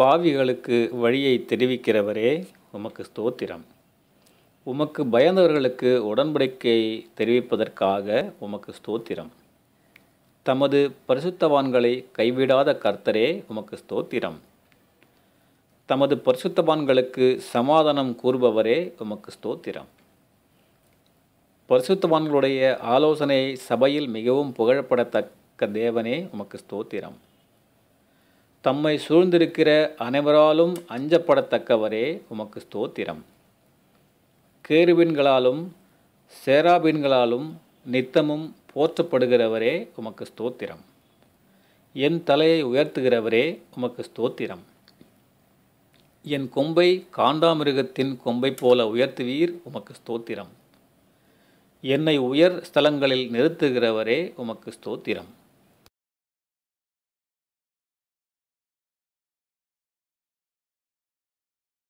பாவிகளுக்கு வழியை தெரிவிக்கிறவரே உமக்கு ஸ்தோத்திரம் உமக்கு பயந்தவர்களுக்கு உடன்படிக்கை தெரிவிப்பதற்காக உமக்கு ஸ்தோத்திரம் தமது பரிசுத்தவான்களை கைவிடாத கர்த்தரே உமக்கு ஸ்தோத்திரம் தமது பரிசுத்தவான்களுக்கு சமாதானம் கூறுபவரே உமக்கு ஸ்தோத்திரம் பரிசுத்தவான்களுடைய ஆலோசனை சபையில் மிகவும் புகழப்படத்தக்க தேவனே உமக்கு ஸ்தோத்திரம் தம்மை சூழ்ந்திருக்கிற அனைவராலும் அஞ்சப்படத்தக்கவரே உமக்கு ஸ்தோத்திரம் கேருவின்களாலும் சேராபின்களாலும் நித்தமும் போற்றப்படுகிறவரே உமக்கு ஸ்தோத்திரம் என் தலையை உயர்த்துகிறவரே உமக்கு ஸ்தோத்திரம் என் கொம்பை காண்டாமிருகத்தின் கொம்பை போல உயர்த்துவீர் உமக்கு ஸ்தோத்திரம் என்னை உயர் ஸ்தலங்களில் நிறுத்துகிறவரே உமக்கு ஸ்தோத்திரம்